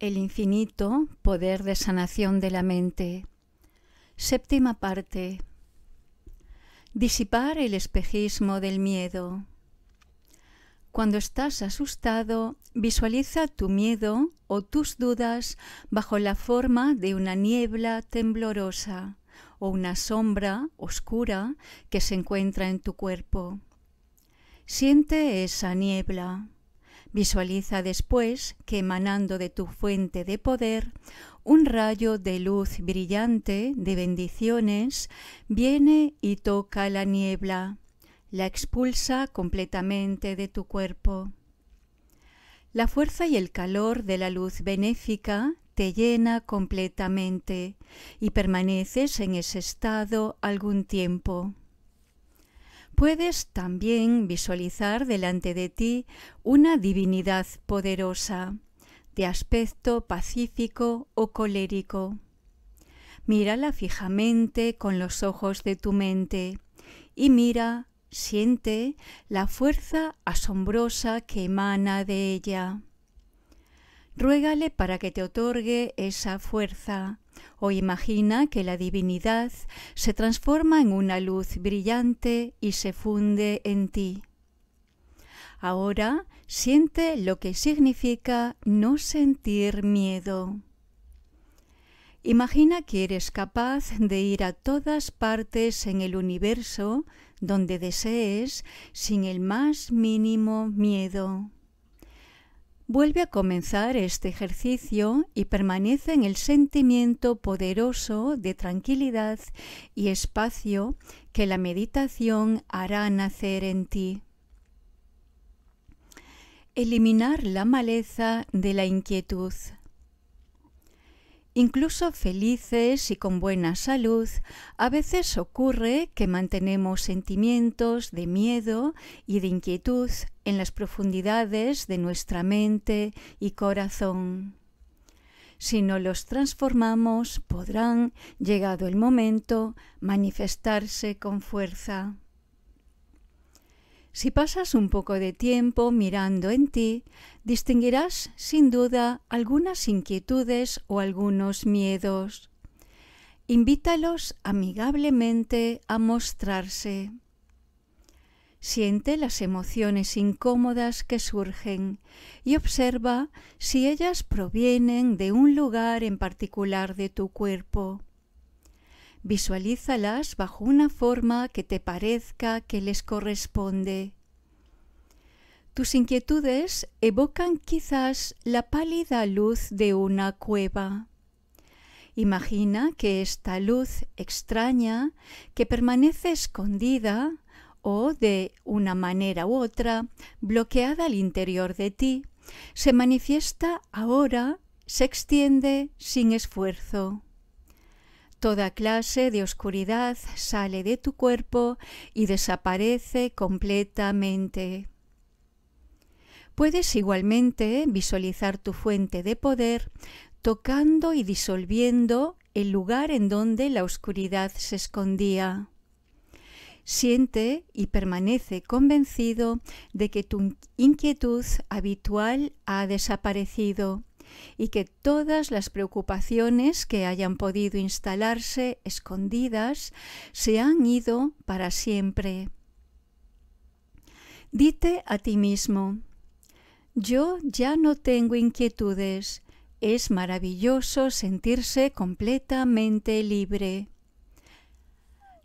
El infinito poder de sanación de la mente. Séptima parte. Disipar el espejismo del miedo. Cuando estás asustado, visualiza tu miedo o tus dudas bajo la forma de una niebla temblorosa o una sombra oscura que se encuentra en tu cuerpo. Siente esa niebla. Visualiza después que emanando de tu fuente de poder, un rayo de luz brillante de bendiciones viene y toca la niebla, la expulsa completamente de tu cuerpo. La fuerza y el calor de la luz benéfica te llena completamente y permaneces en ese estado algún tiempo puedes también visualizar delante de ti una divinidad poderosa, de aspecto pacífico o colérico. Mírala fijamente con los ojos de tu mente y mira, siente la fuerza asombrosa que emana de ella. Ruégale para que te otorgue esa fuerza o imagina que la divinidad se transforma en una luz brillante y se funde en ti. Ahora siente lo que significa no sentir miedo. Imagina que eres capaz de ir a todas partes en el universo donde desees sin el más mínimo miedo. Vuelve a comenzar este ejercicio y permanece en el sentimiento poderoso de tranquilidad y espacio que la meditación hará nacer en ti. Eliminar la maleza de la inquietud. Incluso felices y con buena salud, a veces ocurre que mantenemos sentimientos de miedo y de inquietud en las profundidades de nuestra mente y corazón. Si no los transformamos, podrán, llegado el momento, manifestarse con fuerza. Si pasas un poco de tiempo mirando en ti, distinguirás sin duda algunas inquietudes o algunos miedos. Invítalos amigablemente a mostrarse. Siente las emociones incómodas que surgen y observa si ellas provienen de un lugar en particular de tu cuerpo visualízalas bajo una forma que te parezca que les corresponde. Tus inquietudes evocan quizás la pálida luz de una cueva. Imagina que esta luz extraña, que permanece escondida o de una manera u otra bloqueada al interior de ti, se manifiesta ahora, se extiende sin esfuerzo. Toda clase de oscuridad sale de tu cuerpo y desaparece completamente. Puedes igualmente visualizar tu fuente de poder tocando y disolviendo el lugar en donde la oscuridad se escondía. Siente y permanece convencido de que tu inquietud habitual ha desaparecido y que todas las preocupaciones que hayan podido instalarse escondidas se han ido para siempre. Dite a ti mismo, yo ya no tengo inquietudes, es maravilloso sentirse completamente libre.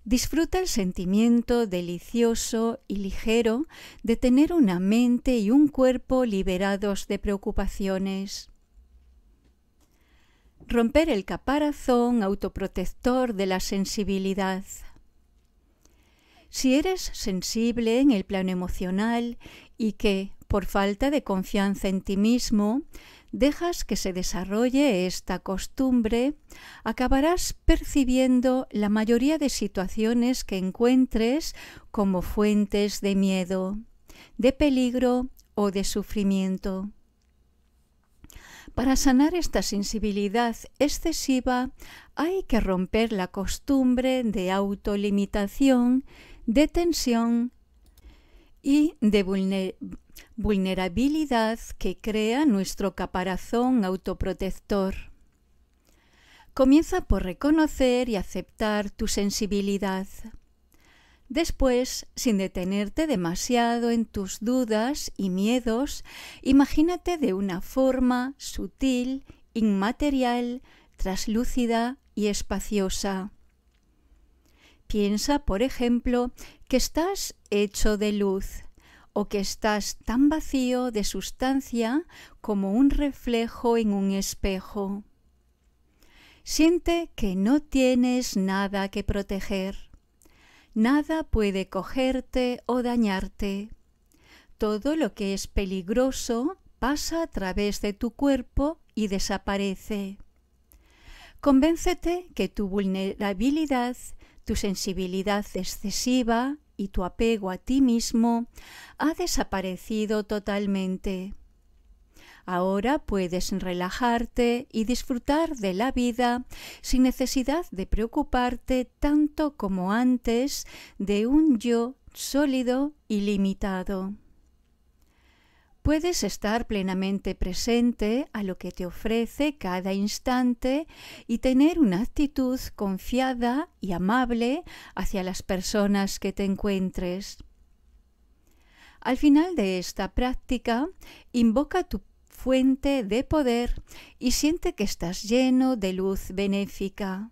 Disfruta el sentimiento delicioso y ligero de tener una mente y un cuerpo liberados de preocupaciones romper el caparazón autoprotector de la sensibilidad. Si eres sensible en el plano emocional y que, por falta de confianza en ti mismo, dejas que se desarrolle esta costumbre, acabarás percibiendo la mayoría de situaciones que encuentres como fuentes de miedo, de peligro o de sufrimiento. Para sanar esta sensibilidad excesiva hay que romper la costumbre de autolimitación, de tensión y de vulnerabilidad que crea nuestro caparazón autoprotector. Comienza por reconocer y aceptar tu sensibilidad. Después, sin detenerte demasiado en tus dudas y miedos, imagínate de una forma sutil, inmaterial, traslúcida y espaciosa. Piensa, por ejemplo, que estás hecho de luz o que estás tan vacío de sustancia como un reflejo en un espejo. Siente que no tienes nada que proteger Nada puede cogerte o dañarte. Todo lo que es peligroso pasa a través de tu cuerpo y desaparece. Convéncete que tu vulnerabilidad, tu sensibilidad excesiva y tu apego a ti mismo ha desaparecido totalmente. Ahora puedes relajarte y disfrutar de la vida sin necesidad de preocuparte tanto como antes de un yo sólido y limitado. Puedes estar plenamente presente a lo que te ofrece cada instante y tener una actitud confiada y amable hacia las personas que te encuentres. Al final de esta práctica, invoca tu fuente de poder y siente que estás lleno de luz benéfica.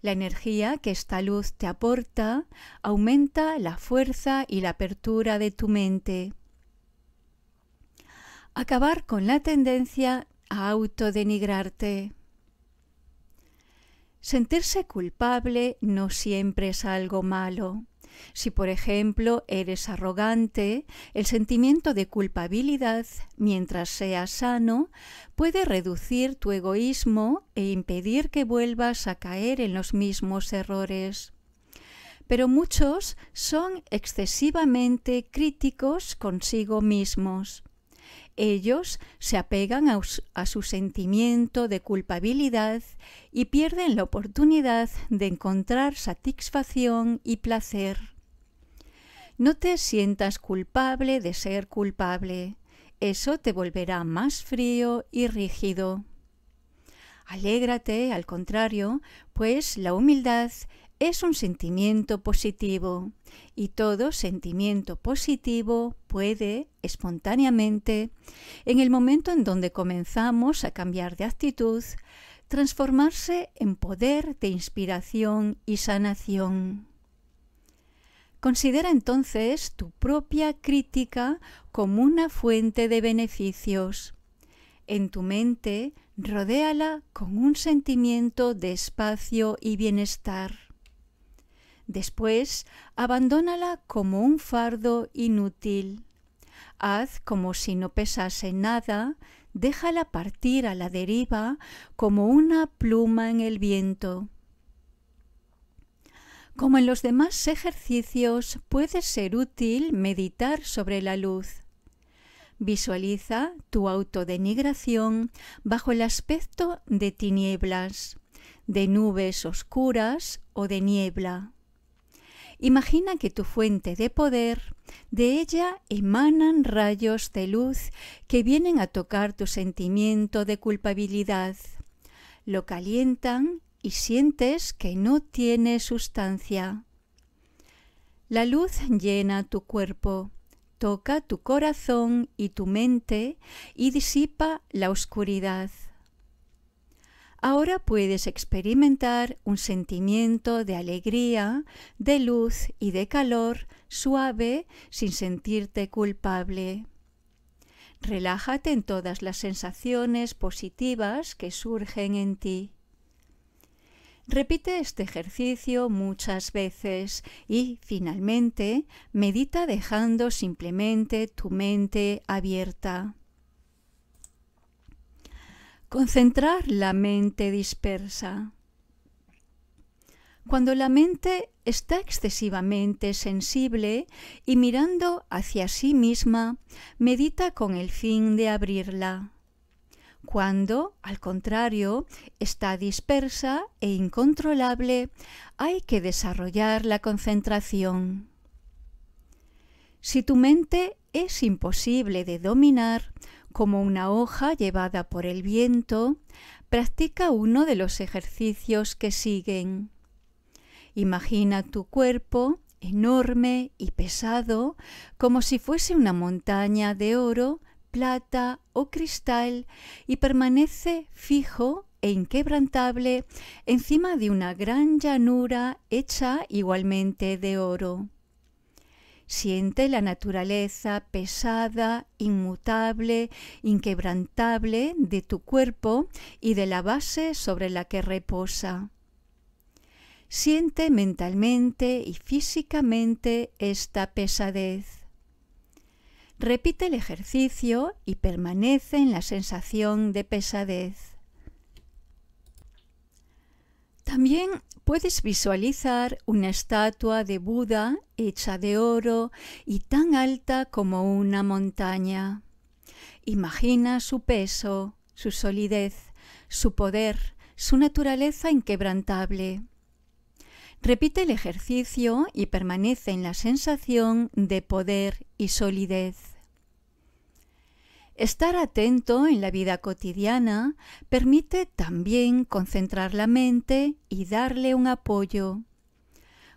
La energía que esta luz te aporta aumenta la fuerza y la apertura de tu mente. Acabar con la tendencia a autodenigrarte. Sentirse culpable no siempre es algo malo. Si, por ejemplo, eres arrogante, el sentimiento de culpabilidad, mientras sea sano, puede reducir tu egoísmo e impedir que vuelvas a caer en los mismos errores. Pero muchos son excesivamente críticos consigo mismos. Ellos se apegan a, su sentimiento de culpabilidad y pierden la oportunidad de encontrar satisfacción y placer. No te sientas culpable de ser culpable. Eso te volverá más frío y rígido. Alégrate, al contrario, pues la humildad es un sentimiento positivo y todo sentimiento positivo puede espontáneamente, en el momento en donde comenzamos a cambiar de actitud, transformarse en poder de inspiración y sanación. Considera entonces tu propia crítica como una fuente de beneficios. En tu mente, rodéala con un sentimiento de espacio y bienestar. Después, abandónala como un fardo inútil. Haz como si no pesase nada, déjala partir a la deriva como una pluma en el viento. Como en los demás ejercicios, puede ser útil meditar sobre la luz. Visualiza tu autodenigración bajo el aspecto de tinieblas, de nubes oscuras o de niebla. Imagina que tu fuente de poder, de ella emanan rayos de luz que vienen a tocar tu sentimiento de culpabilidad. Lo calientan y sientes que no tiene sustancia. La luz llena tu cuerpo, toca tu corazón y tu mente y disipa la oscuridad. Ahora puedes experimentar un sentimiento de alegría, de luz y de calor suave sin sentirte culpable. Relájate en todas las sensaciones positivas que surgen en ti. Repite este ejercicio muchas veces y, finalmente, medita dejando simplemente tu mente abierta. Concentrar la mente dispersa. Cuando la mente está excesivamente sensible y mirando hacia sí misma, medita con el fin de abrirla. Cuando, al contrario, está dispersa e incontrolable, hay que desarrollar la concentración. Si tu mente es imposible de dominar, como una hoja llevada por el viento, practica uno de los ejercicios que siguen. Imagina tu cuerpo enorme y pesado, como si fuese una montaña de oro, plata o cristal, y permanece fijo e inquebrantable encima de una gran llanura hecha igualmente de oro siente la naturaleza pesada, inmutable, inquebrantable de tu cuerpo y de la base sobre la que reposa. Siente mentalmente y físicamente esta pesadez. Repite el ejercicio y permanece en la sensación de pesadez. También puedes visualizar una estatua de Buda hecha de oro y tan alta como una montaña. Imagina su peso, su solidez, su poder, su naturaleza inquebrantable. Repite el ejercicio y permanece en la sensación de poder y solidez. Estar atento en la vida cotidiana permite también concentrar la mente y darle un apoyo.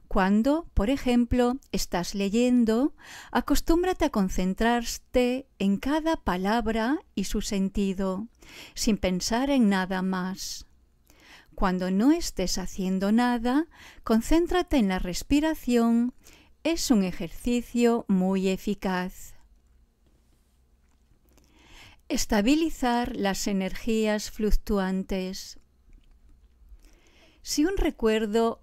Cuando, por ejemplo, estás leyendo, acostúmbrate a concentrarte en cada palabra y su sentido, sin pensar en nada más. Cuando no estés haciendo nada, concéntrate en la respiración. Es un ejercicio muy eficaz. Estabilizar las energías fluctuantes. Si un recuerdo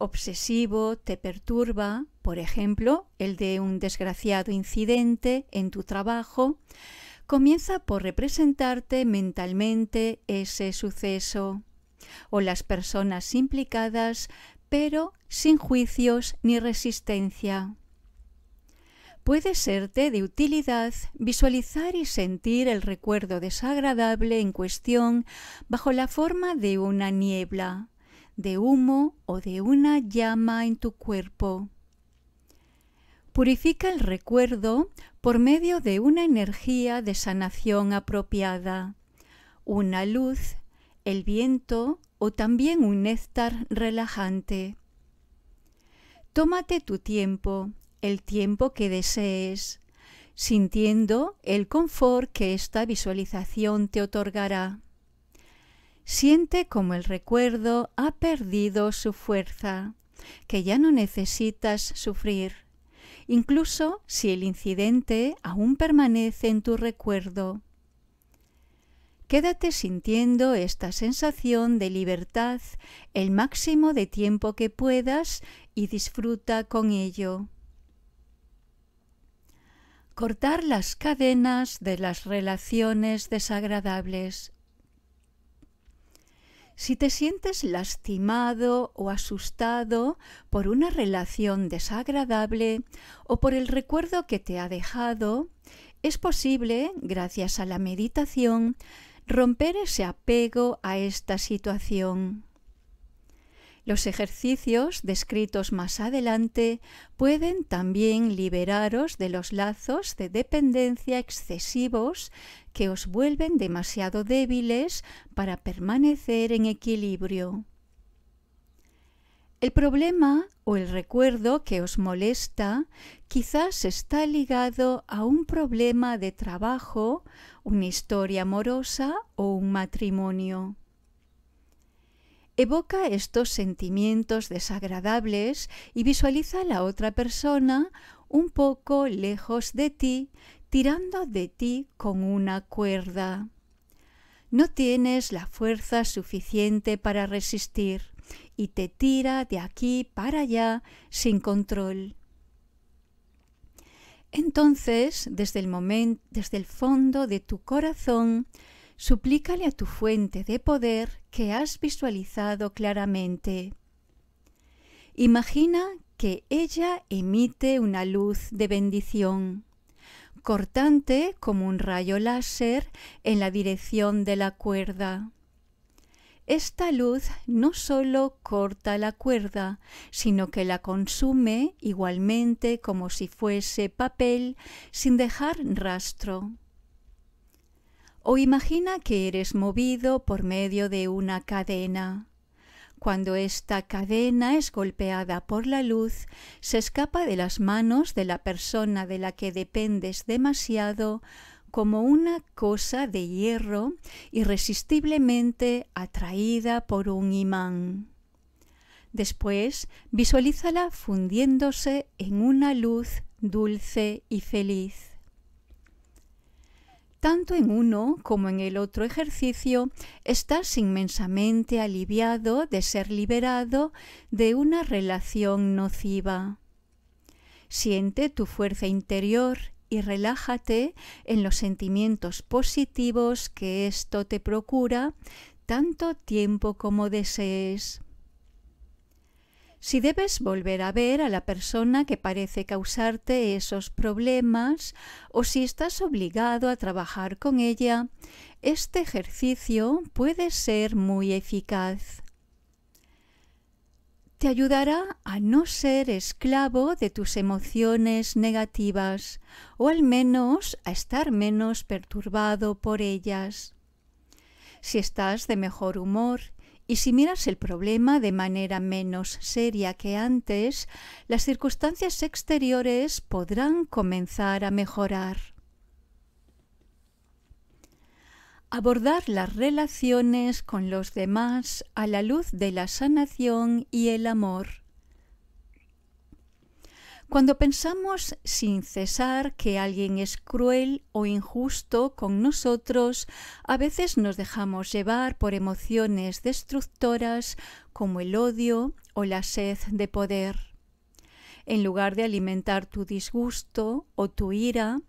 obsesivo te perturba, por ejemplo, el de un desgraciado incidente en tu trabajo, comienza por representarte mentalmente ese suceso o las personas implicadas, pero sin juicios ni resistencia puede serte de utilidad visualizar y sentir el recuerdo desagradable en cuestión bajo la forma de una niebla, de humo o de una llama en tu cuerpo. Purifica el recuerdo por medio de una energía de sanación apropiada, una luz, el viento o también un néctar relajante. Tómate tu tiempo el tiempo que desees, sintiendo el confort que esta visualización te otorgará. Siente como el recuerdo ha perdido su fuerza, que ya no necesitas sufrir, incluso si el incidente aún permanece en tu recuerdo. Quédate sintiendo esta sensación de libertad el máximo de tiempo que puedas y disfruta con ello cortar las cadenas de las relaciones desagradables. Si te sientes lastimado o asustado por una relación desagradable o por el recuerdo que te ha dejado, es posible, gracias a la meditación, romper ese apego a esta situación. Los ejercicios descritos más adelante pueden también liberaros de los lazos de dependencia excesivos que os vuelven demasiado débiles para permanecer en equilibrio. El problema o el recuerdo que os molesta quizás está ligado a un problema de trabajo, una historia amorosa o un matrimonio. Evoca estos sentimientos desagradables y visualiza a la otra persona un poco lejos de ti, tirando de ti con una cuerda. No tienes la fuerza suficiente para resistir y te tira de aquí para allá sin control. Entonces, desde el, momento, desde el fondo de tu corazón, suplícale a tu fuente de poder que has visualizado claramente. Imagina que ella emite una luz de bendición, cortante como un rayo láser en la dirección de la cuerda. Esta luz no sólo corta la cuerda, sino que la consume igualmente como si fuese papel sin dejar rastro. O imagina que eres movido por medio de una cadena. Cuando esta cadena es golpeada por la luz, se escapa de las manos de la persona de la que dependes demasiado como una cosa de hierro irresistiblemente atraída por un imán. Después visualízala fundiéndose en una luz dulce y feliz. Tanto en uno como en el otro ejercicio estás inmensamente aliviado de ser liberado de una relación nociva. Siente tu fuerza interior y relájate en los sentimientos positivos que esto te procura tanto tiempo como desees. Si debes volver a ver a la persona que parece causarte esos problemas o si estás obligado a trabajar con ella, este ejercicio puede ser muy eficaz. Te ayudará a no ser esclavo de tus emociones negativas o al menos a estar menos perturbado por ellas. Si estás de mejor humor y si miras el problema de manera menos seria que antes, las circunstancias exteriores podrán comenzar a mejorar. Abordar las relaciones con los demás a la luz de la sanación y el amor. Cuando pensamos sin cesar que alguien es cruel o injusto con nosotros, a veces nos dejamos llevar por emociones destructoras como el odio o la sed de poder. En lugar de alimentar tu disgusto o tu ira,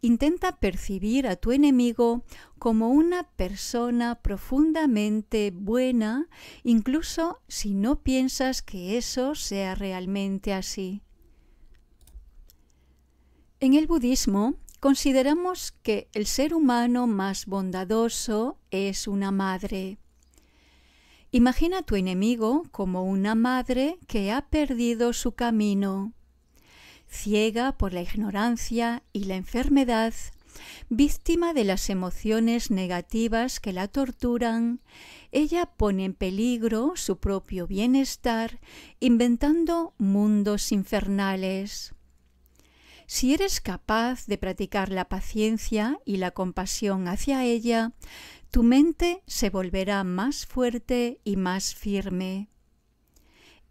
intenta percibir a tu enemigo como una persona profundamente buena, incluso si no piensas que eso sea realmente así. En el budismo consideramos que el ser humano más bondadoso es una madre. Imagina a tu enemigo como una madre que ha perdido su camino. Ciega por la ignorancia y la enfermedad, víctima de las emociones negativas que la torturan, ella pone en peligro su propio bienestar inventando mundos infernales. Si eres capaz de practicar la paciencia y la compasión hacia ella, tu mente se volverá más fuerte y más firme.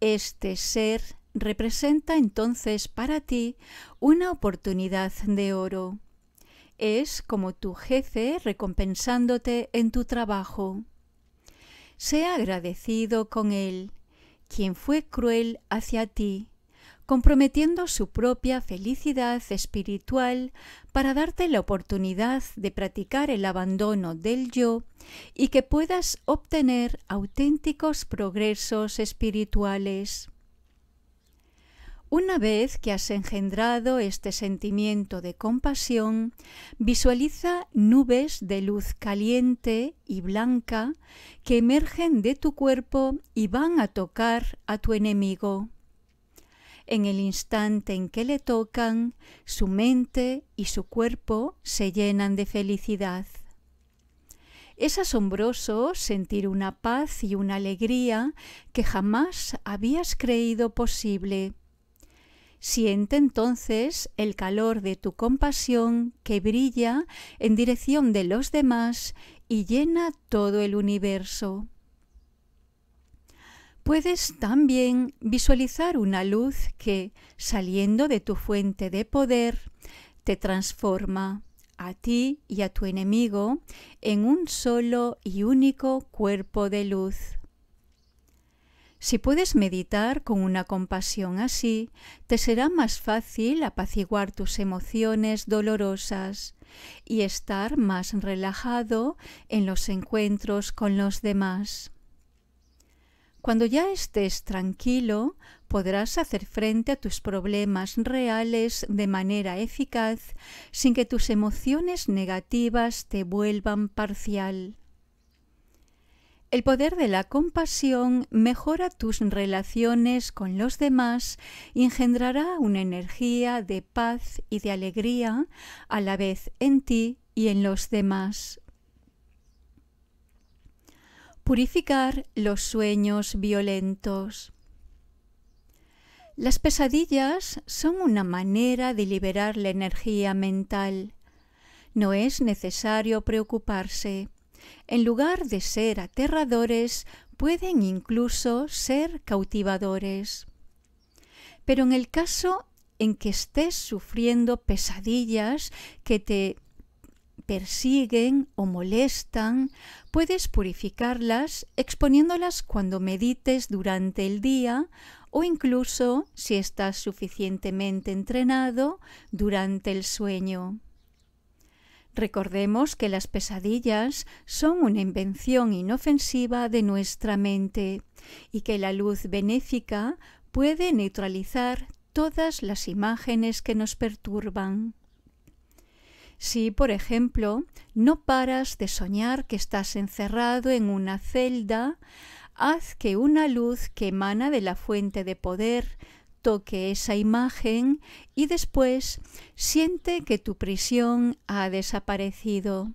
Este ser representa entonces para ti una oportunidad de oro. Es como tu jefe recompensándote en tu trabajo. Sea agradecido con él, quien fue cruel hacia ti comprometiendo su propia felicidad espiritual para darte la oportunidad de practicar el abandono del yo y que puedas obtener auténticos progresos espirituales. Una vez que has engendrado este sentimiento de compasión, visualiza nubes de luz caliente y blanca que emergen de tu cuerpo y van a tocar a tu enemigo en el instante en que le tocan, su mente y su cuerpo se llenan de felicidad. Es asombroso sentir una paz y una alegría que jamás habías creído posible. Siente entonces el calor de tu compasión que brilla en dirección de los demás y llena todo el universo. Puedes también visualizar una luz que, saliendo de tu fuente de poder, te transforma a ti y a tu enemigo en un solo y único cuerpo de luz. Si puedes meditar con una compasión así, te será más fácil apaciguar tus emociones dolorosas y estar más relajado en los encuentros con los demás. Cuando ya estés tranquilo, podrás hacer frente a tus problemas reales de manera eficaz sin que tus emociones negativas te vuelvan parcial. El poder de la compasión mejora tus relaciones con los demás y engendrará una energía de paz y de alegría a la vez en ti y en los demás. Purificar los sueños violentos. Las pesadillas son una manera de liberar la energía mental. No es necesario preocuparse. En lugar de ser aterradores, pueden incluso ser cautivadores. Pero en el caso en que estés sufriendo pesadillas que te persiguen o molestan, Puedes purificarlas exponiéndolas cuando medites durante el día o incluso, si estás suficientemente entrenado, durante el sueño. Recordemos que las pesadillas son una invención inofensiva de nuestra mente y que la luz benéfica puede neutralizar todas las imágenes que nos perturban. Si, por ejemplo, no paras de soñar que estás encerrado en una celda, haz que una luz que emana de la fuente de poder toque esa imagen y después siente que tu prisión ha desaparecido.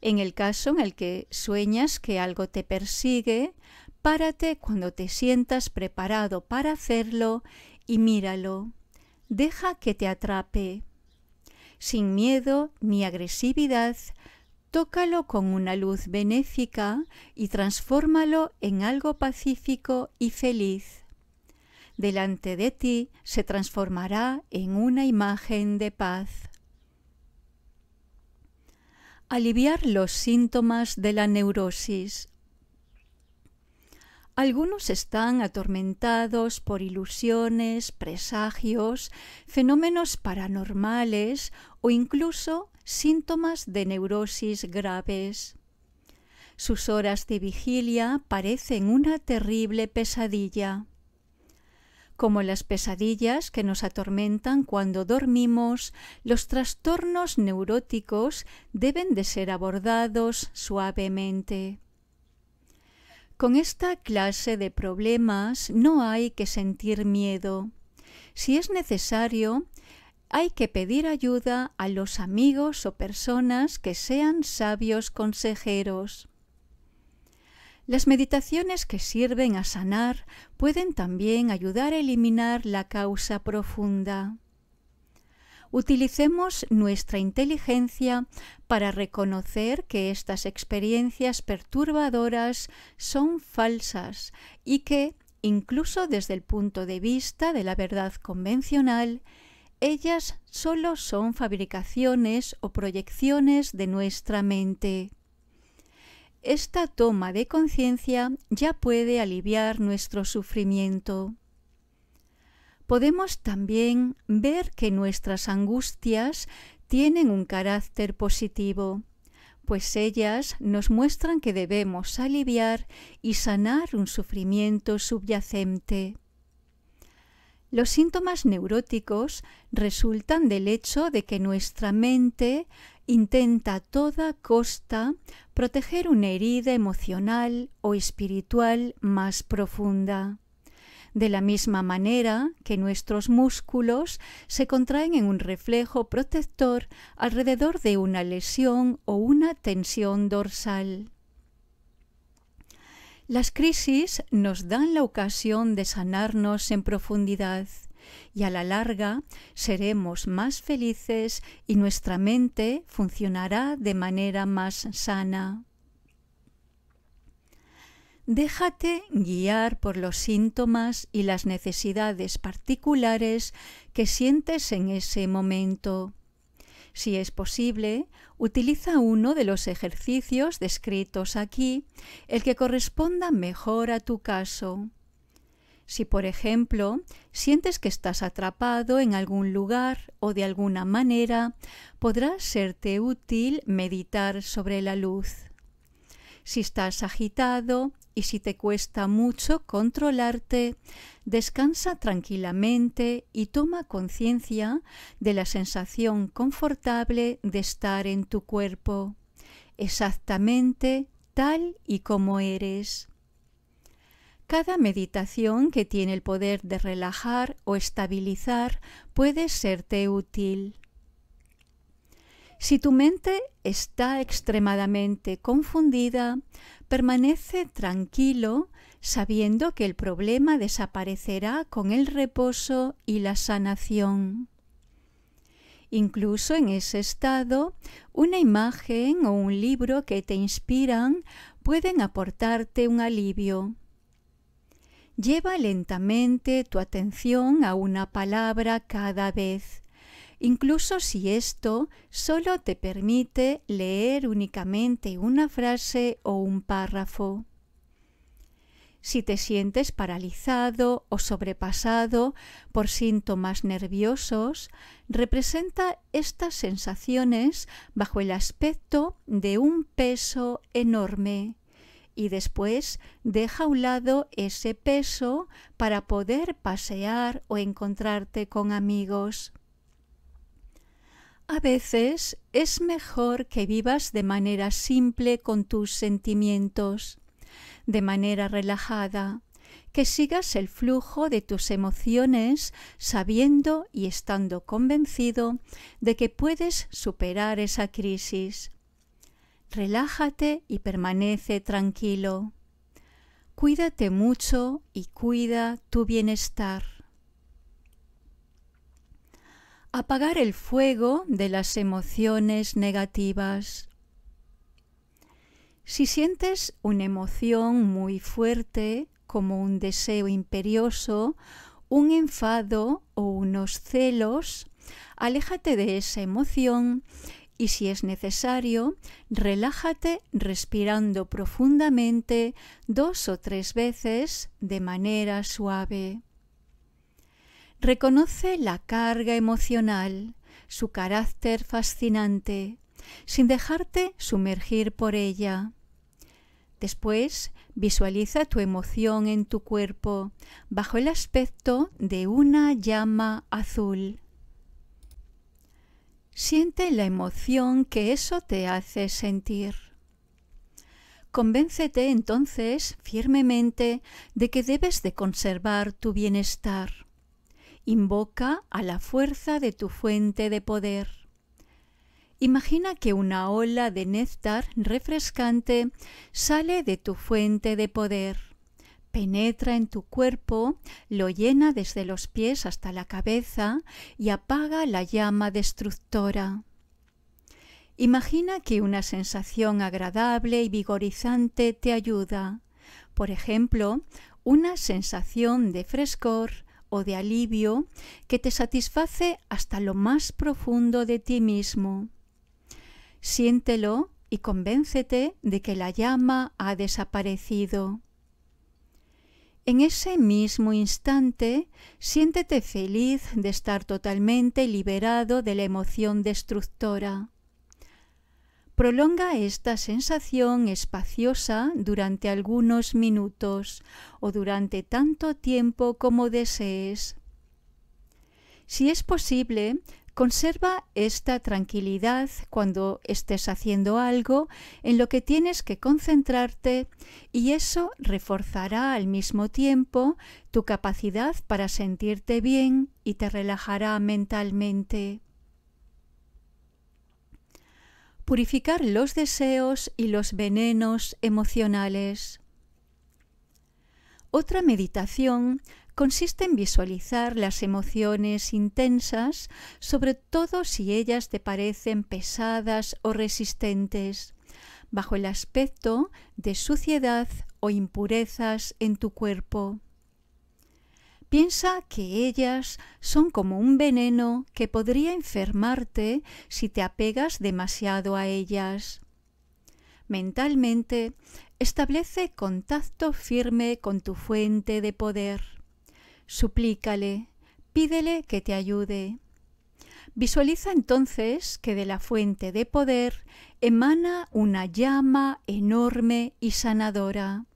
En el caso en el que sueñas que algo te persigue, párate cuando te sientas preparado para hacerlo y míralo. Deja que te atrape sin miedo ni agresividad, tócalo con una luz benéfica y transfórmalo en algo pacífico y feliz. Delante de ti se transformará en una imagen de paz. Aliviar los síntomas de la neurosis. Algunos están atormentados por ilusiones, presagios, fenómenos paranormales o incluso síntomas de neurosis graves. Sus horas de vigilia parecen una terrible pesadilla. Como las pesadillas que nos atormentan cuando dormimos, los trastornos neuróticos deben de ser abordados suavemente. Con esta clase de problemas no hay que sentir miedo. Si es necesario, hay que pedir ayuda a los amigos o personas que sean sabios consejeros. Las meditaciones que sirven a sanar pueden también ayudar a eliminar la causa profunda utilicemos nuestra inteligencia para reconocer que estas experiencias perturbadoras son falsas y que, incluso desde el punto de vista de la verdad convencional, ellas solo son fabricaciones o proyecciones de nuestra mente. Esta toma de conciencia ya puede aliviar nuestro sufrimiento podemos también ver que nuestras angustias tienen un carácter positivo, pues ellas nos muestran que debemos aliviar y sanar un sufrimiento subyacente. Los síntomas neuróticos resultan del hecho de que nuestra mente intenta a toda costa proteger una herida emocional o espiritual más profunda de la misma manera que nuestros músculos se contraen en un reflejo protector alrededor de una lesión o una tensión dorsal. Las crisis nos dan la ocasión de sanarnos en profundidad y a la larga seremos más felices y nuestra mente funcionará de manera más sana déjate guiar por los síntomas y las necesidades particulares que sientes en ese momento. Si es posible, utiliza uno de los ejercicios descritos aquí, el que corresponda mejor a tu caso. Si, por ejemplo, sientes que estás atrapado en algún lugar o de alguna manera, podrá serte útil meditar sobre la luz. Si estás agitado y si te cuesta mucho controlarte, descansa tranquilamente y toma conciencia de la sensación confortable de estar en tu cuerpo, exactamente tal y como eres. Cada meditación que tiene el poder de relajar o estabilizar puede serte útil. Si tu mente está extremadamente confundida, permanece tranquilo sabiendo que el problema desaparecerá con el reposo y la sanación. Incluso en ese estado, una imagen o un libro que te inspiran pueden aportarte un alivio. Lleva lentamente tu atención a una palabra cada vez incluso si esto solo te permite leer únicamente una frase o un párrafo. Si te sientes paralizado o sobrepasado por síntomas nerviosos, representa estas sensaciones bajo el aspecto de un peso enorme y después deja a un lado ese peso para poder pasear o encontrarte con amigos. A veces es mejor que vivas de manera simple con tus sentimientos, de manera relajada, que sigas el flujo de tus emociones sabiendo y estando convencido de que puedes superar esa crisis. Relájate y permanece tranquilo. Cuídate mucho y cuida tu bienestar apagar el fuego de las emociones negativas. Si sientes una emoción muy fuerte, como un deseo imperioso, un enfado o unos celos, aléjate de esa emoción y si es necesario, relájate respirando profundamente dos o tres veces de manera suave. Reconoce la carga emocional, su carácter fascinante, sin dejarte sumergir por ella. Después, visualiza tu emoción en tu cuerpo bajo el aspecto de una llama azul. Siente la emoción que eso te hace sentir. Convéncete entonces firmemente de que debes de conservar tu bienestar. Invoca a la fuerza de tu fuente de poder. Imagina que una ola de néctar refrescante sale de tu fuente de poder, penetra en tu cuerpo, lo llena desde los pies hasta la cabeza y apaga la llama destructora. Imagina que una sensación agradable y vigorizante te ayuda, por ejemplo, una sensación de frescor, o de alivio que te satisface hasta lo más profundo de ti mismo. Siéntelo y convéncete de que la llama ha desaparecido. En ese mismo instante, siéntete feliz de estar totalmente liberado de la emoción destructora. Prolonga esta sensación espaciosa durante algunos minutos o durante tanto tiempo como desees. Si es posible, conserva esta tranquilidad cuando estés haciendo algo en lo que tienes que concentrarte y eso reforzará al mismo tiempo tu capacidad para sentirte bien y te relajará mentalmente purificar los deseos y los venenos emocionales. Otra meditación consiste en visualizar las emociones intensas, sobre todo si ellas te parecen pesadas o resistentes, bajo el aspecto de suciedad o impurezas en tu cuerpo. Piensa que ellas son como un veneno que podría enfermarte si te apegas demasiado a ellas. Mentalmente, establece contacto firme con tu fuente de poder. Suplícale, pídele que te ayude. Visualiza entonces que de la fuente de poder emana una llama enorme y sanadora,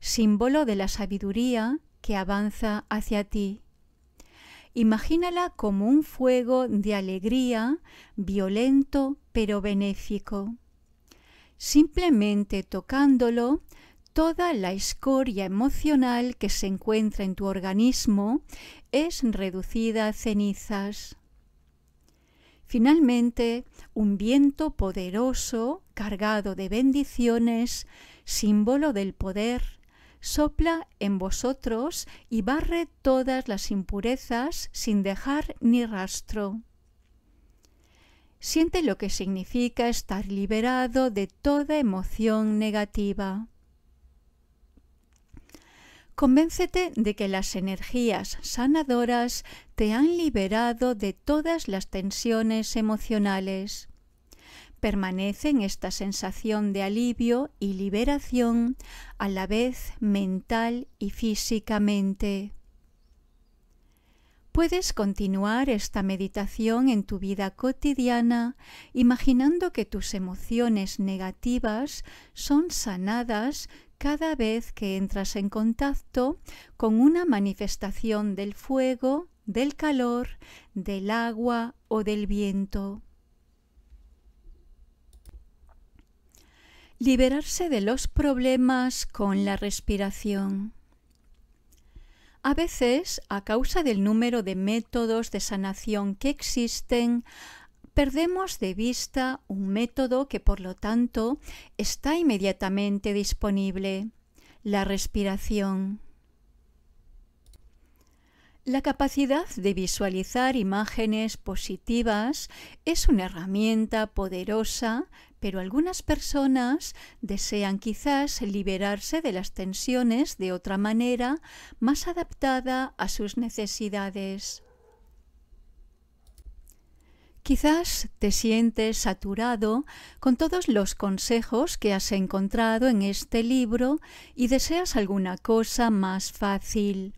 símbolo de la sabiduría que avanza hacia ti. Imagínala como un fuego de alegría, violento pero benéfico. Simplemente tocándolo, toda la escoria emocional que se encuentra en tu organismo es reducida a cenizas. Finalmente, un viento poderoso, cargado de bendiciones, símbolo del poder, sopla en vosotros y barre todas las impurezas sin dejar ni rastro. Siente lo que significa estar liberado de toda emoción negativa. Convéncete de que las energías sanadoras te han liberado de todas las tensiones emocionales. Permanece en esta sensación de alivio y liberación a la vez mental y físicamente. Puedes continuar esta meditación en tu vida cotidiana imaginando que tus emociones negativas son sanadas cada vez que entras en contacto con una manifestación del fuego, del calor, del agua o del viento. Liberarse de los problemas con la respiración. A veces, a causa del número de métodos de sanación que existen, perdemos de vista un método que por lo tanto está inmediatamente disponible, la respiración. La capacidad de visualizar imágenes positivas es una herramienta poderosa pero algunas personas desean quizás liberarse de las tensiones de otra manera más adaptada a sus necesidades. Quizás te sientes saturado con todos los consejos que has encontrado en este libro y deseas alguna cosa más fácil.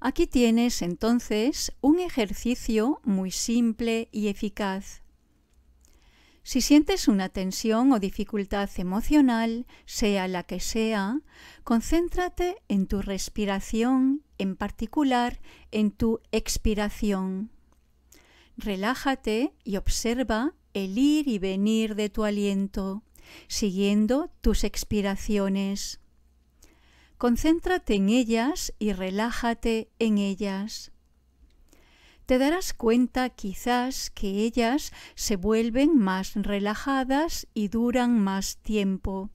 Aquí tienes entonces un ejercicio muy simple y eficaz. Si sientes una tensión o dificultad emocional, sea la que sea, concéntrate en tu respiración, en particular en tu expiración. Relájate y observa el ir y venir de tu aliento, siguiendo tus expiraciones. Concéntrate en ellas y relájate en ellas te darás cuenta quizás que ellas se vuelven más relajadas y duran más tiempo.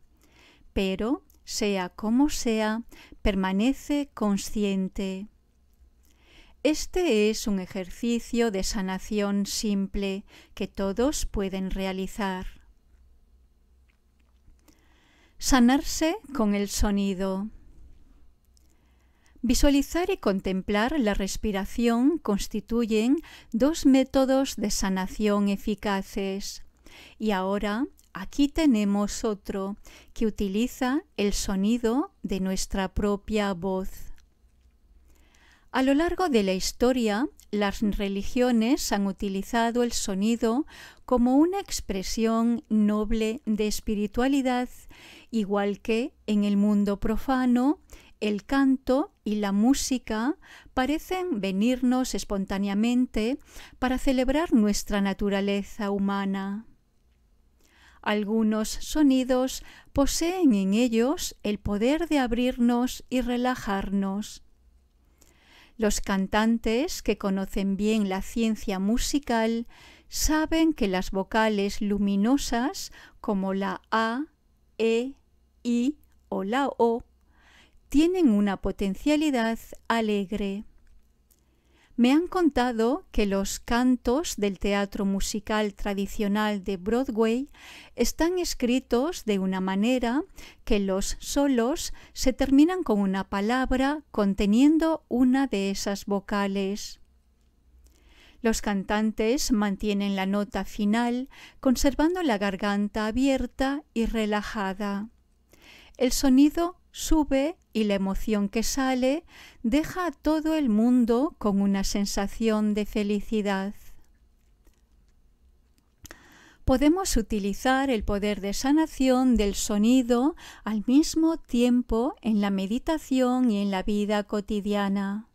Pero, sea como sea, permanece consciente. Este es un ejercicio de sanación simple que todos pueden realizar. Sanarse con el sonido. Visualizar y contemplar la respiración constituyen dos métodos de sanación eficaces. Y ahora aquí tenemos otro que utiliza el sonido de nuestra propia voz. A lo largo de la historia, las religiones han utilizado el sonido como una expresión noble de espiritualidad, igual que en el mundo profano el canto y la música parecen venirnos espontáneamente para celebrar nuestra naturaleza humana. Algunos sonidos poseen en ellos el poder de abrirnos y relajarnos. Los cantantes que conocen bien la ciencia musical saben que las vocales luminosas como la A, E, I o la O tienen una potencialidad alegre. Me han contado que los cantos del teatro musical tradicional de Broadway están escritos de una manera que los solos se terminan con una palabra conteniendo una de esas vocales. Los cantantes mantienen la nota final conservando la garganta abierta y relajada. El sonido sube y la emoción que sale deja a todo el mundo con una sensación de felicidad. Podemos utilizar el poder de sanación del sonido al mismo tiempo en la meditación y en la vida cotidiana.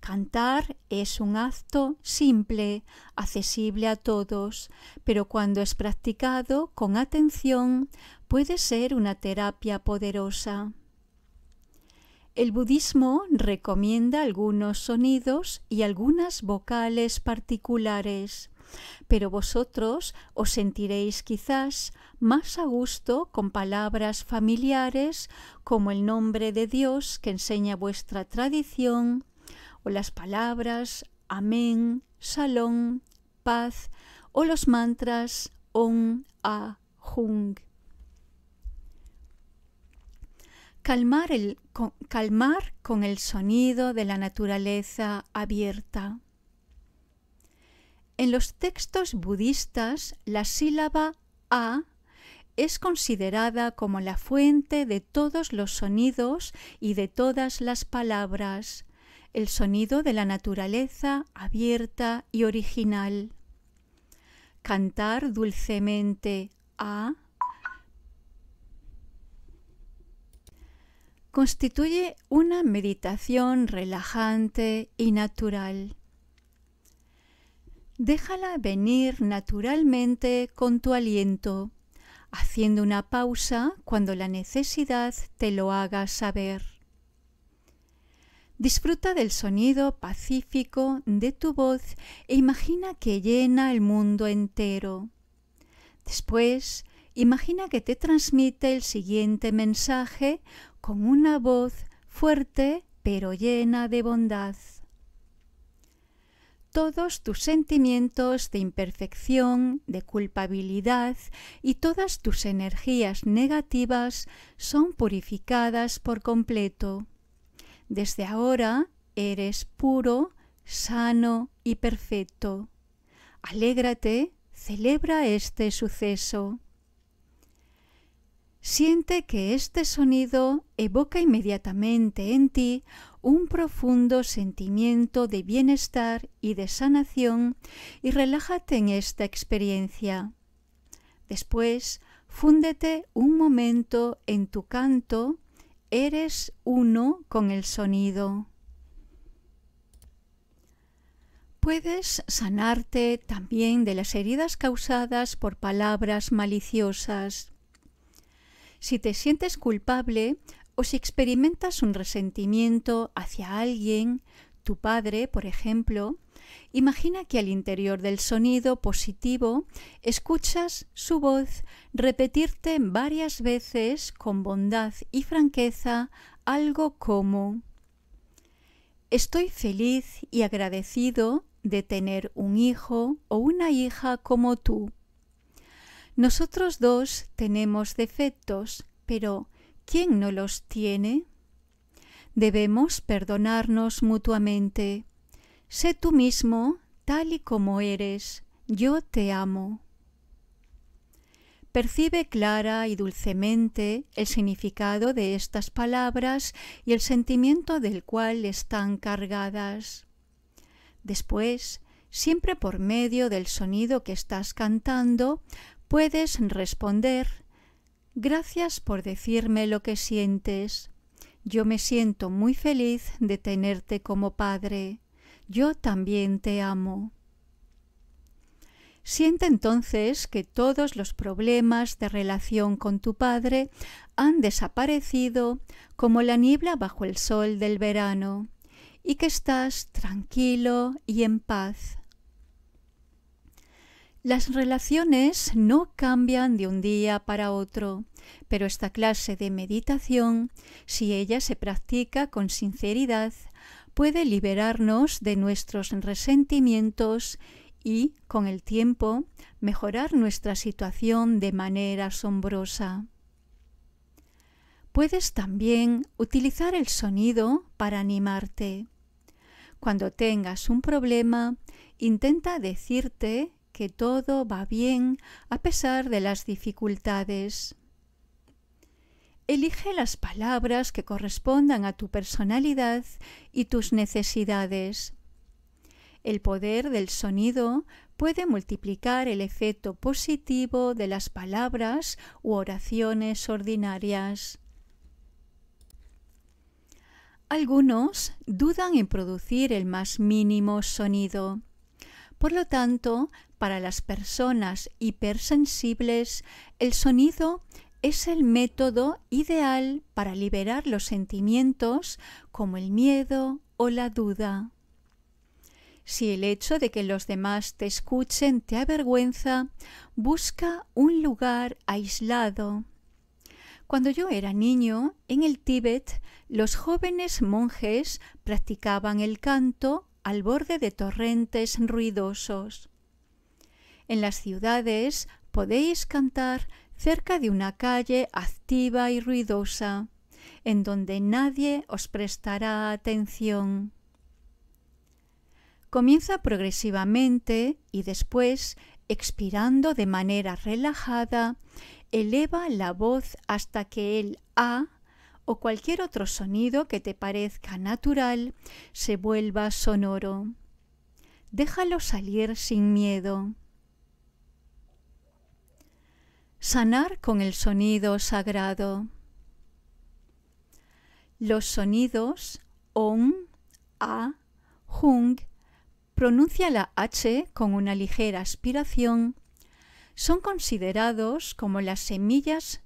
Cantar es un acto simple, accesible a todos, pero cuando es practicado con atención puede ser una terapia poderosa. El budismo recomienda algunos sonidos y algunas vocales particulares, pero vosotros os sentiréis quizás más a gusto con palabras familiares como el nombre de Dios que enseña vuestra tradición o las palabras amén, salón, paz o los mantras on, a, ah, jung. calmar, con el sonido de la naturaleza abierta. En los textos budistas, la sílaba A es considerada como la fuente de todos los sonidos y de todas las palabras, el sonido de la naturaleza abierta y original. Cantar dulcemente A constituye una meditación relajante y natural. Déjala venir naturalmente con tu aliento, haciendo una pausa cuando la necesidad te lo haga saber. Disfruta del sonido pacífico de tu voz e imagina que llena el mundo entero. Después, imagina que te transmite el siguiente mensaje con una voz fuerte pero llena de bondad. Todos tus sentimientos de imperfección, de culpabilidad y todas tus energías negativas son purificadas por completo. Desde ahora eres puro, sano y perfecto. Alégrate, celebra este suceso. Siente que este sonido evoca inmediatamente en ti un profundo sentimiento de bienestar y de sanación y relájate en esta experiencia. Después, fúndete un momento en tu canto, eres uno con el sonido. Puedes sanarte también de las heridas causadas por palabras maliciosas. Si te sientes culpable o si experimentas un resentimiento hacia alguien, tu padre, por ejemplo, imagina que al interior del sonido positivo escuchas su voz repetirte varias veces con bondad y franqueza algo como Estoy feliz y agradecido de tener un hijo o una hija como tú. Nosotros dos tenemos defectos, pero ¿quién no los tiene? Debemos perdonarnos mutuamente. Sé tú mismo tal y como eres, yo te amo. Percibe clara y dulcemente el significado de estas palabras y el sentimiento del cual están cargadas. Después, siempre por medio del sonido que estás cantando, puedes responder Gracias por decirme lo que sientes. Yo me siento muy feliz de tenerte como padre. Yo también te amo. Siente entonces que todos los problemas de relación con tu padre han desaparecido como la niebla bajo el sol del verano y que estás tranquilo y en paz. Las relaciones no cambian de un día para otro, pero esta clase de meditación, si ella se practica con sinceridad, puede liberarnos de nuestros resentimientos y, con el tiempo, mejorar nuestra situación de manera asombrosa. Puedes también utilizar el sonido para animarte. Cuando tengas un problema, intenta decirte que todo va bien a pesar de las dificultades. Elige las palabras que correspondan a tu personalidad y tus necesidades. El poder del sonido puede multiplicar el efecto positivo de las palabras u oraciones ordinarias. Algunos dudan en producir el más mínimo sonido. Por lo tanto, para las personas hipersensibles, el sonido es el método ideal para liberar los sentimientos como el miedo o la duda. Si el hecho de que los demás te escuchen te avergüenza, busca un lugar aislado. Cuando yo era niño, en el Tíbet, los jóvenes monjes practicaban el canto al borde de torrentes ruidosos. En las ciudades podéis cantar cerca de una calle activa y ruidosa, en donde nadie os prestará atención. Comienza progresivamente y después, expirando de manera relajada, eleva la voz hasta que el A o cualquier otro sonido que te parezca natural se vuelva sonoro. Déjalo salir sin miedo. Sanar con el sonido sagrado. Los sonidos on, a, HUNG, pronuncia la h con una ligera aspiración, son considerados como las semillas,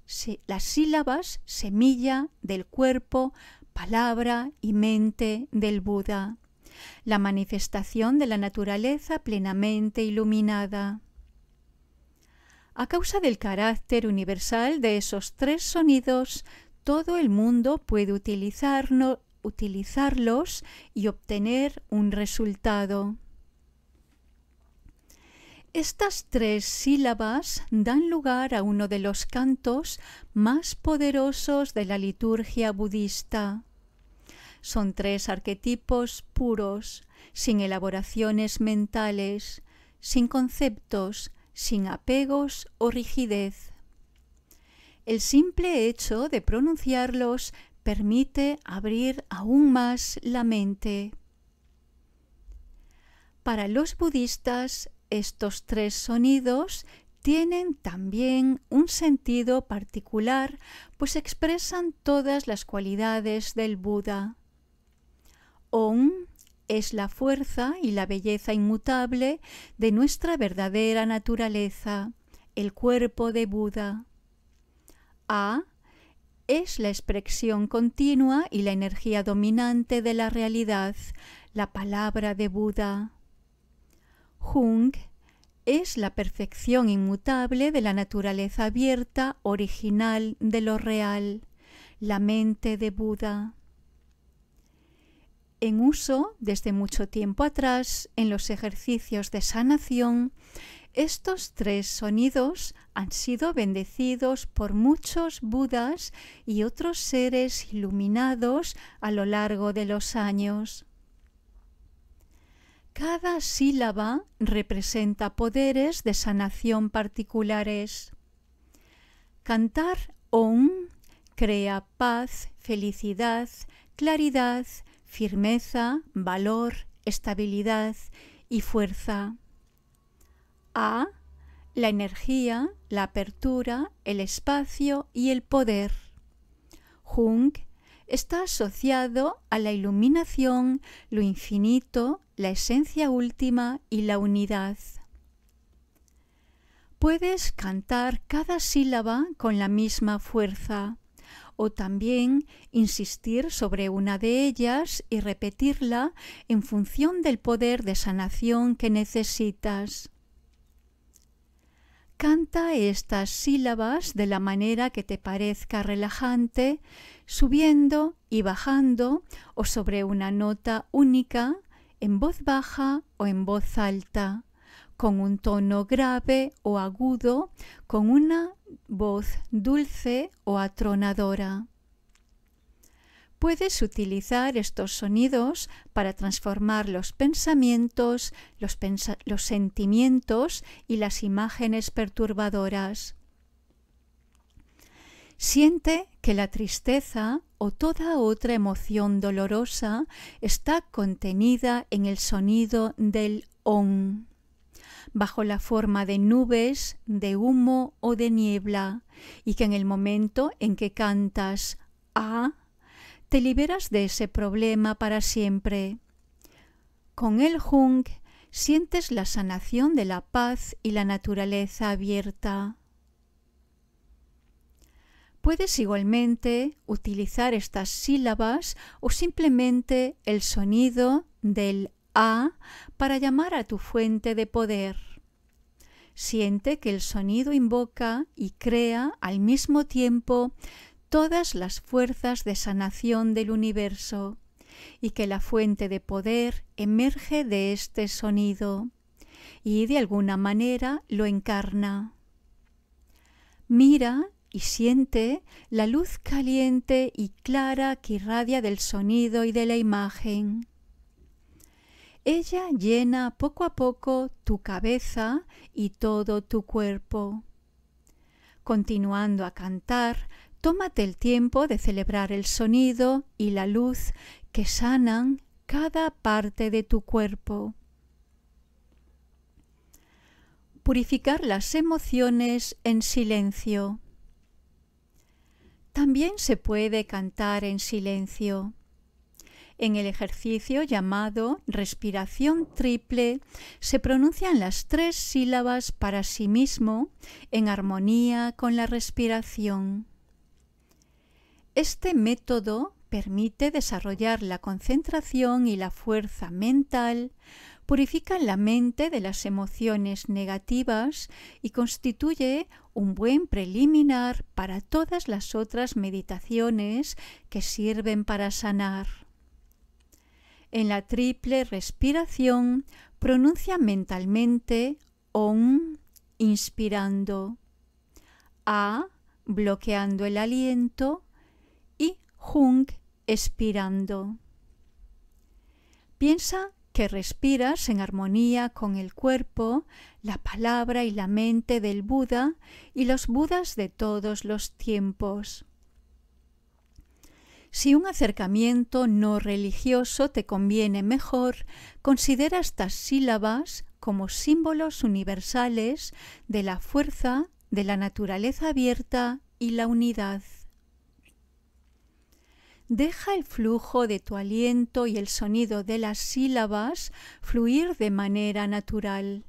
las sílabas semilla del cuerpo, palabra y mente del Buda, la manifestación de la naturaleza plenamente iluminada. A causa del carácter universal de esos tres sonidos, todo el mundo puede utilizarlos y obtener un resultado. Estas tres sílabas dan lugar a uno de los cantos más poderosos de la liturgia budista. Son tres arquetipos puros, sin elaboraciones mentales, sin conceptos, sin apegos o rigidez. El simple hecho de pronunciarlos permite abrir aún más la mente. Para los budistas, estos tres sonidos tienen también un sentido particular, pues expresan todas las cualidades del Buda es la fuerza y la belleza inmutable de nuestra verdadera naturaleza, el cuerpo de Buda. A es la expresión continua y la energía dominante de la realidad, la palabra de Buda. Jung es la perfección inmutable de la naturaleza abierta, original de lo real, la mente de Buda en uso desde mucho tiempo atrás en los ejercicios de sanación, estos tres sonidos han sido bendecidos por muchos budas y otros seres iluminados a lo largo de los años. Cada sílaba representa poderes de sanación particulares. Cantar on crea paz, felicidad, claridad, firmeza, valor, estabilidad y fuerza. A. La energía, la apertura, el espacio y el poder. Jung está asociado a la iluminación, lo infinito, la esencia última y la unidad. Puedes cantar cada sílaba con la misma fuerza o también insistir sobre una de ellas y repetirla en función del poder de sanación que necesitas. Canta estas sílabas de la manera que te parezca relajante, subiendo y bajando o sobre una nota única, en voz baja o en voz alta, con un tono grave o agudo, con una voz dulce o atronadora. Puedes utilizar estos sonidos para transformar los pensamientos, los, sentimientos y las imágenes perturbadoras. Siente que la tristeza o toda otra emoción dolorosa está contenida en el sonido del on bajo la forma de nubes, de humo o de niebla, y que en el momento en que cantas A, te liberas de ese problema para siempre. Con el Jung sientes la sanación de la paz y la naturaleza abierta. Puedes igualmente utilizar estas sílabas o simplemente el sonido del para llamar a tu fuente de poder. Siente que el sonido invoca y crea al mismo tiempo todas las fuerzas de sanación del universo y que la fuente de poder emerge de este sonido y de alguna manera lo encarna. Mira y siente la luz caliente y clara que irradia del sonido y de la imagen. Ella llena poco a poco tu cabeza y todo tu cuerpo. Continuando a cantar, tómate el tiempo de celebrar el sonido y la luz que sanan cada parte de tu cuerpo. Purificar las emociones en silencio. También se puede cantar en silencio. En el ejercicio llamado respiración triple se pronuncian las tres sílabas para sí mismo en armonía con la respiración. Este método permite desarrollar la concentración y la fuerza mental, purifica la mente de las emociones negativas y constituye un buen preliminar para todas las otras meditaciones que sirven para sanar. En la triple respiración pronuncia mentalmente on inspirando, A bloqueando el aliento y Jung expirando. Piensa que respiras en armonía con el cuerpo, la palabra y la mente del Buda y los Budas de todos los tiempos. Si un acercamiento no religioso te conviene mejor, considera estas sílabas como símbolos universales de la fuerza, de la naturaleza abierta y la unidad. Deja el flujo de tu aliento y el sonido de las sílabas fluir de manera natural.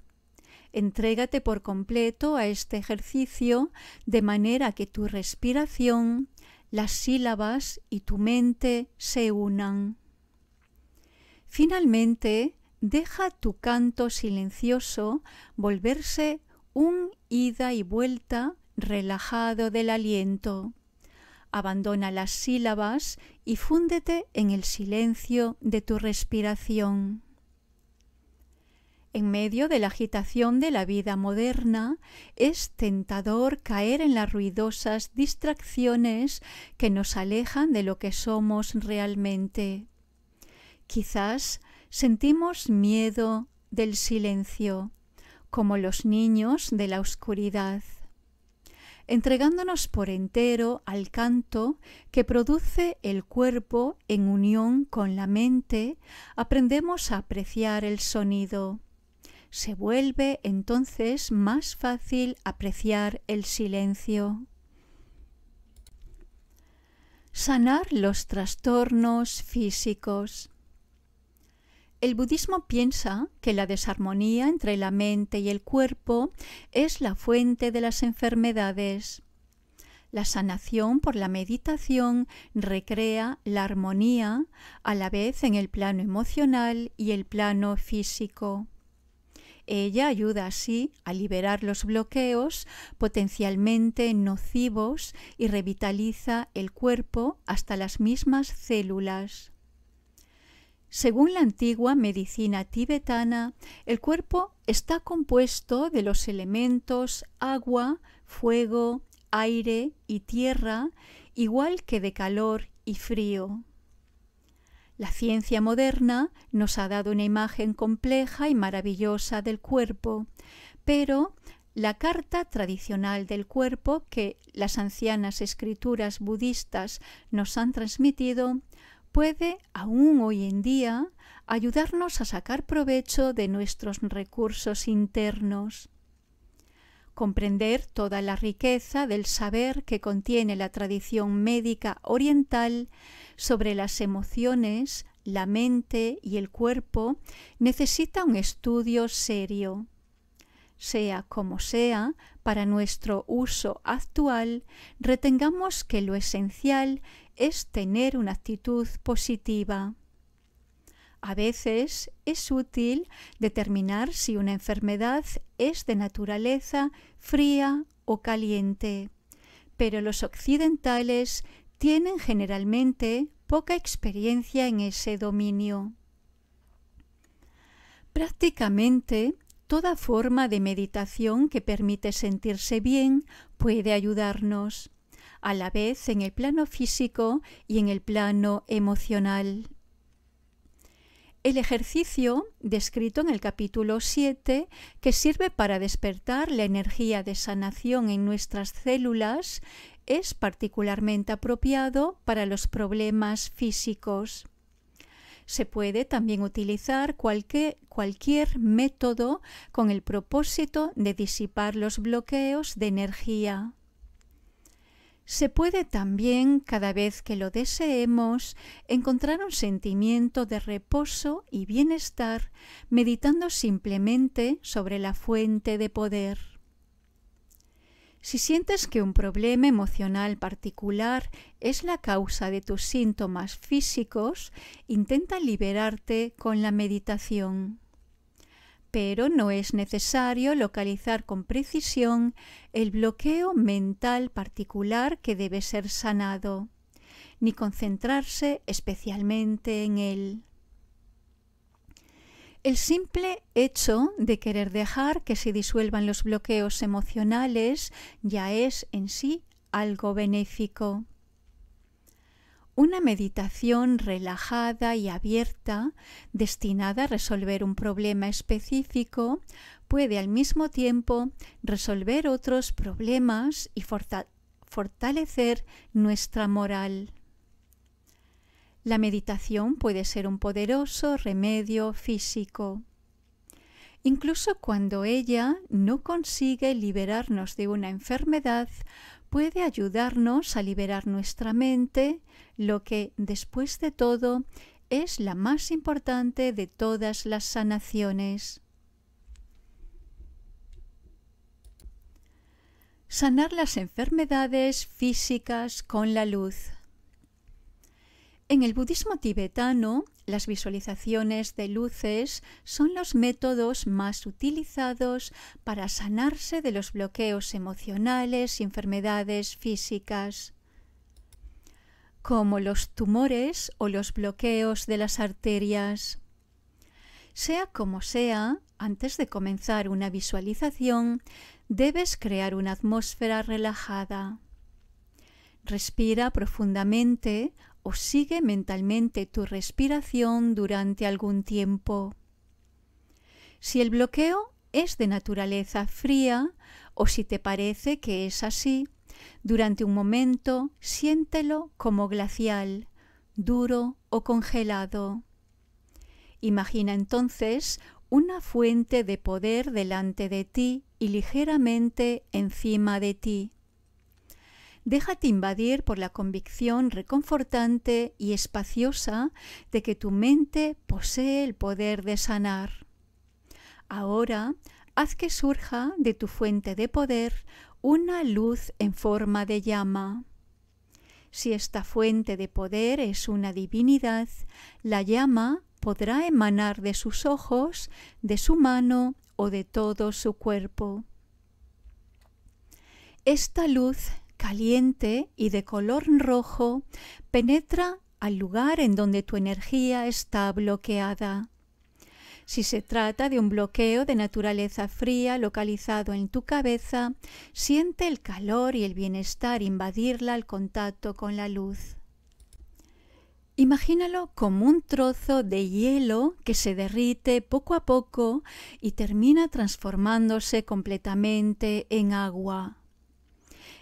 Entrégate por completo a este ejercicio de manera que tu respiración las sílabas y tu mente se unan. Finalmente, deja tu canto silencioso volverse un ida y vuelta relajado del aliento. Abandona las sílabas y fúndete en el silencio de tu respiración. En medio de la agitación de la vida moderna, es tentador caer en las ruidosas distracciones que nos alejan de lo que somos realmente. Quizás sentimos miedo del silencio, como los niños de la oscuridad entregándonos por entero al canto que produce el cuerpo en unión con la mente, aprendemos a apreciar el sonido se vuelve entonces más fácil apreciar el silencio. Sanar los trastornos físicos. El budismo piensa que la desarmonía entre la mente y el cuerpo es la fuente de las enfermedades. La sanación por la meditación recrea la armonía a la vez en el plano emocional y el plano físico. Ella ayuda así a liberar los bloqueos potencialmente nocivos y revitaliza el cuerpo hasta las mismas células. Según la antigua medicina tibetana, el cuerpo está compuesto de los elementos agua, fuego, aire y tierra, igual que de calor y frío. La ciencia moderna nos ha dado una imagen compleja y maravillosa del cuerpo, pero la carta tradicional del cuerpo que las ancianas escrituras budistas nos han transmitido puede, aún hoy en día, ayudarnos a sacar provecho de nuestros recursos internos comprender toda la riqueza del saber que contiene la tradición médica oriental sobre las emociones, la mente y el cuerpo necesita un estudio serio. Sea como sea, para nuestro uso actual, retengamos que lo esencial es tener una actitud positiva. A veces es útil determinar si una enfermedad es de naturaleza fría o caliente, pero los occidentales tienen generalmente poca experiencia en ese dominio. Prácticamente toda forma de meditación que permite sentirse bien puede ayudarnos, a la vez en el plano físico y en el plano emocional el ejercicio descrito en el capítulo 7, que sirve para despertar la energía de sanación en nuestras células, es particularmente apropiado para los problemas físicos. Se puede también utilizar cualquier, cualquier método con el propósito de disipar los bloqueos de energía. Se puede también, cada vez que lo deseemos, encontrar un sentimiento de reposo y bienestar meditando simplemente sobre la fuente de poder. Si sientes que un problema emocional particular es la causa de tus síntomas físicos, intenta liberarte con la meditación pero no es necesario localizar con precisión el bloqueo mental particular que debe ser sanado, ni concentrarse especialmente en él. El simple hecho de querer dejar que se disuelvan los bloqueos emocionales ya es en sí algo benéfico una meditación relajada y abierta destinada a resolver un problema específico puede al mismo tiempo resolver otros problemas y fortalecer nuestra moral. La meditación puede ser un poderoso remedio físico. Incluso cuando ella no consigue liberarnos de una enfermedad, puede ayudarnos a liberar nuestra mente, lo que después de todo es la más importante de todas las sanaciones. Sanar las enfermedades físicas con la luz. En el budismo tibetano, las visualizaciones de luces son los métodos más utilizados para sanarse de los bloqueos emocionales y enfermedades físicas. Como los tumores o los bloqueos de las arterias. Sea como sea, antes de comenzar una visualización, debes crear una atmósfera relajada. Respira profundamente sigue mentalmente tu respiración durante algún tiempo. Si el bloqueo es de naturaleza fría o si te parece que es así, durante un momento siéntelo como glacial, duro o congelado. Imagina entonces una fuente de poder delante de ti y ligeramente encima de ti. Déjate invadir por la convicción reconfortante y espaciosa de que tu mente posee el poder de sanar. Ahora, haz que surja de tu fuente de poder una luz en forma de llama. Si esta fuente de poder es una divinidad, la llama podrá emanar de sus ojos, de su mano o de todo su cuerpo. Esta luz caliente y de color rojo penetra al lugar en donde tu energía está bloqueada. Si se trata de un bloqueo de naturaleza fría localizado en tu cabeza, siente el calor y el bienestar invadirla al contacto con la luz. Imagínalo como un trozo de hielo que se derrite poco a poco y termina transformándose completamente en agua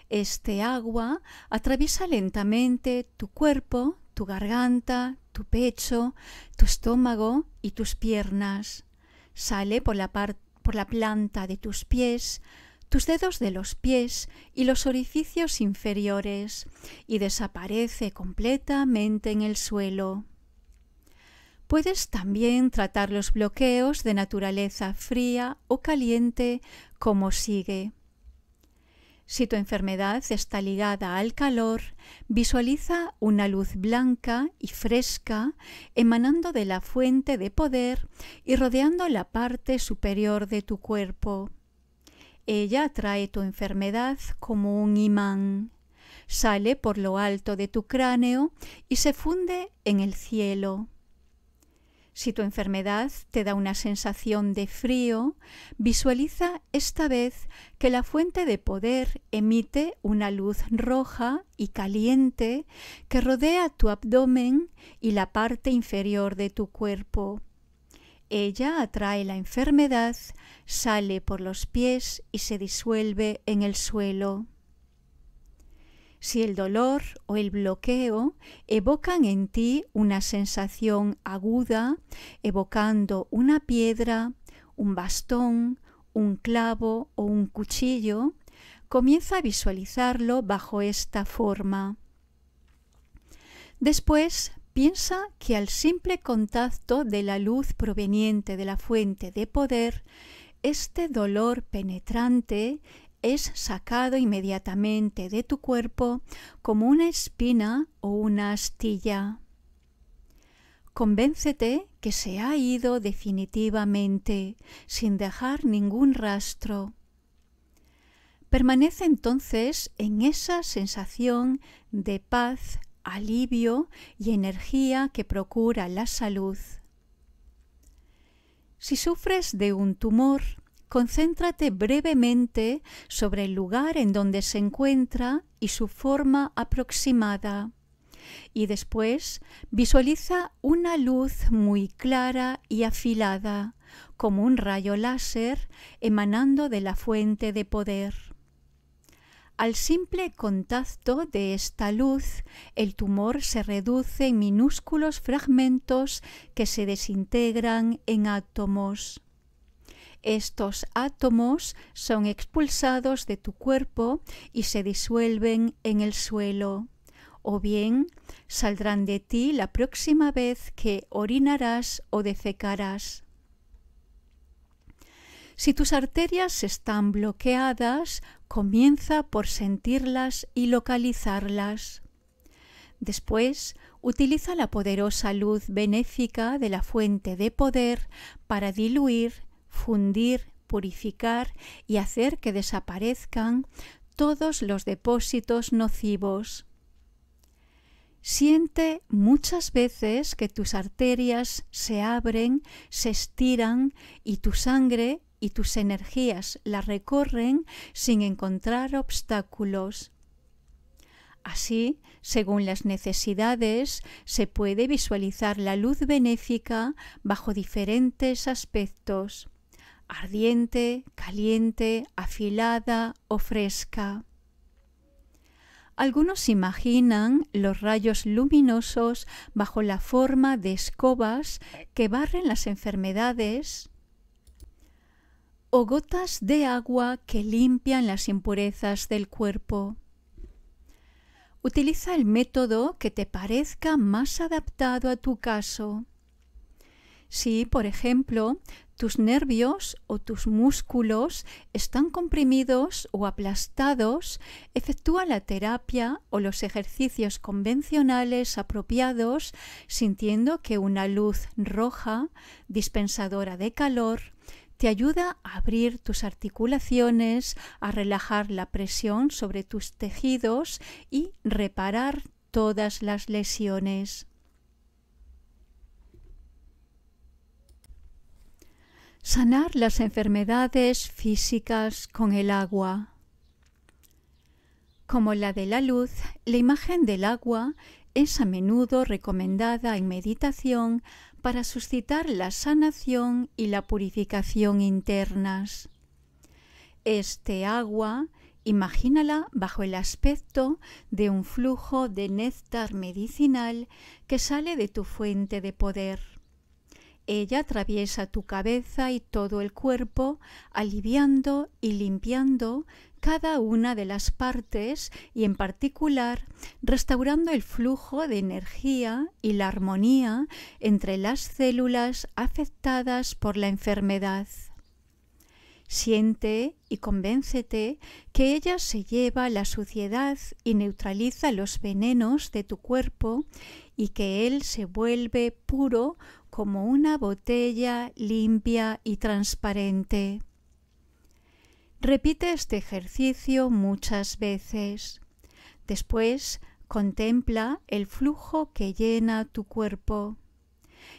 este agua atraviesa lentamente tu cuerpo, tu garganta, tu pecho, tu estómago y tus piernas. Sale por la, planta de tus pies, tus dedos de los pies y los orificios inferiores y desaparece completamente en el suelo. Puedes también tratar los bloqueos de naturaleza fría o caliente como sigue. Si tu enfermedad está ligada al calor, visualiza una luz blanca y fresca emanando de la fuente de poder y rodeando la parte superior de tu cuerpo. Ella atrae tu enfermedad como un imán. Sale por lo alto de tu cráneo y se funde en el cielo. Si tu enfermedad te da una sensación de frío, visualiza esta vez que la fuente de poder emite una luz roja y caliente que rodea tu abdomen y la parte inferior de tu cuerpo. Ella atrae la enfermedad, sale por los pies y se disuelve en el suelo si el dolor o el bloqueo evocan en ti una sensación aguda, evocando una piedra, un bastón, un clavo o un cuchillo, comienza a visualizarlo bajo esta forma. Después, piensa que al simple contacto de la luz proveniente de la fuente de poder, este dolor penetrante es sacado inmediatamente de tu cuerpo como una espina o una astilla. Convéncete que se ha ido definitivamente, sin dejar ningún rastro. Permanece entonces en esa sensación de paz, alivio y energía que procura la salud. Si sufres de un tumor, Concéntrate brevemente sobre el lugar en donde se encuentra y su forma aproximada. Y después visualiza una luz muy clara y afilada, como un rayo láser emanando de la fuente de poder. Al simple contacto de esta luz, el tumor se reduce en minúsculos fragmentos que se desintegran en átomos. Estos átomos son expulsados de tu cuerpo y se disuelven en el suelo. O bien saldrán de ti la próxima vez que orinarás o defecarás. Si tus arterias están bloqueadas, comienza por sentirlas y localizarlas. Después, utiliza la poderosa luz benéfica de la fuente de poder para diluir fundir, purificar y hacer que desaparezcan todos los depósitos nocivos. Siente muchas veces que tus arterias se abren, se estiran y tu sangre y tus energías la recorren sin encontrar obstáculos. Así, según las necesidades, se puede visualizar la luz benéfica bajo diferentes aspectos ardiente, caliente, afilada o fresca. Algunos imaginan los rayos luminosos bajo la forma de escobas que barren las enfermedades o gotas de agua que limpian las impurezas del cuerpo. Utiliza el método que te parezca más adaptado a tu caso. Si, por ejemplo, tus nervios o tus músculos están comprimidos o aplastados, efectúa la terapia o los ejercicios convencionales apropiados, sintiendo que una luz roja, dispensadora de calor, te ayuda a abrir tus articulaciones, a relajar la presión sobre tus tejidos y reparar todas las lesiones. Sanar las enfermedades físicas con el agua. Como la de la luz, la imagen del agua es a menudo recomendada en meditación para suscitar la sanación y la purificación internas. Este agua, imagínala bajo el aspecto de un flujo de néctar medicinal que sale de tu fuente de poder. Ella atraviesa tu cabeza y todo el cuerpo, aliviando y limpiando cada una de las partes y en particular restaurando el flujo de energía y la armonía entre las células afectadas por la enfermedad. Siente y convéncete que ella se lleva la suciedad y neutraliza los venenos de tu cuerpo y que él se vuelve puro como una botella limpia y transparente. Repite este ejercicio muchas veces. Después, contempla el flujo que llena tu cuerpo.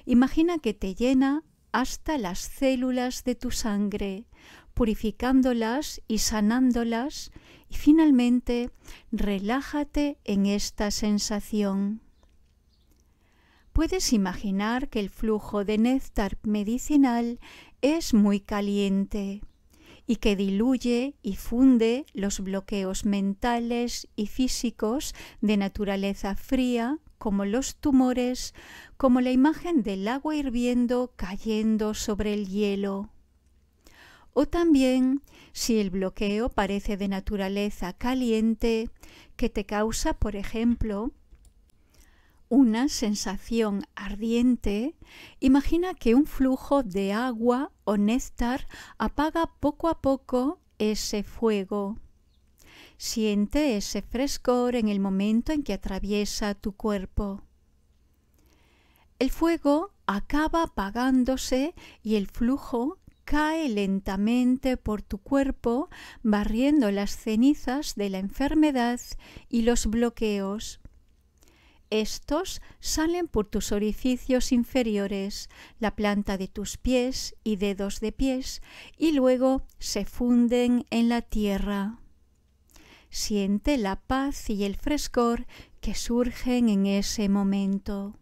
Imagina que te llena hasta las células de tu sangre, purificándolas y sanándolas, y finalmente relájate en esta sensación. Puedes imaginar que el flujo de néctar medicinal es muy caliente y que diluye y funde los bloqueos mentales y físicos de naturaleza fría, como los tumores, como la imagen del agua hirviendo cayendo sobre el hielo. O también, si el bloqueo parece de naturaleza caliente, que te causa, por ejemplo, una sensación ardiente, imagina que un flujo de agua o néctar apaga poco a poco ese fuego. Siente ese frescor en el momento en que atraviesa tu cuerpo. El fuego acaba apagándose y el flujo cae lentamente por tu cuerpo, barriendo las cenizas de la enfermedad y los bloqueos. Estos salen por tus orificios inferiores, la planta de tus pies y dedos de pies, y luego se funden en la tierra. Siente la paz y el frescor que surgen en ese momento.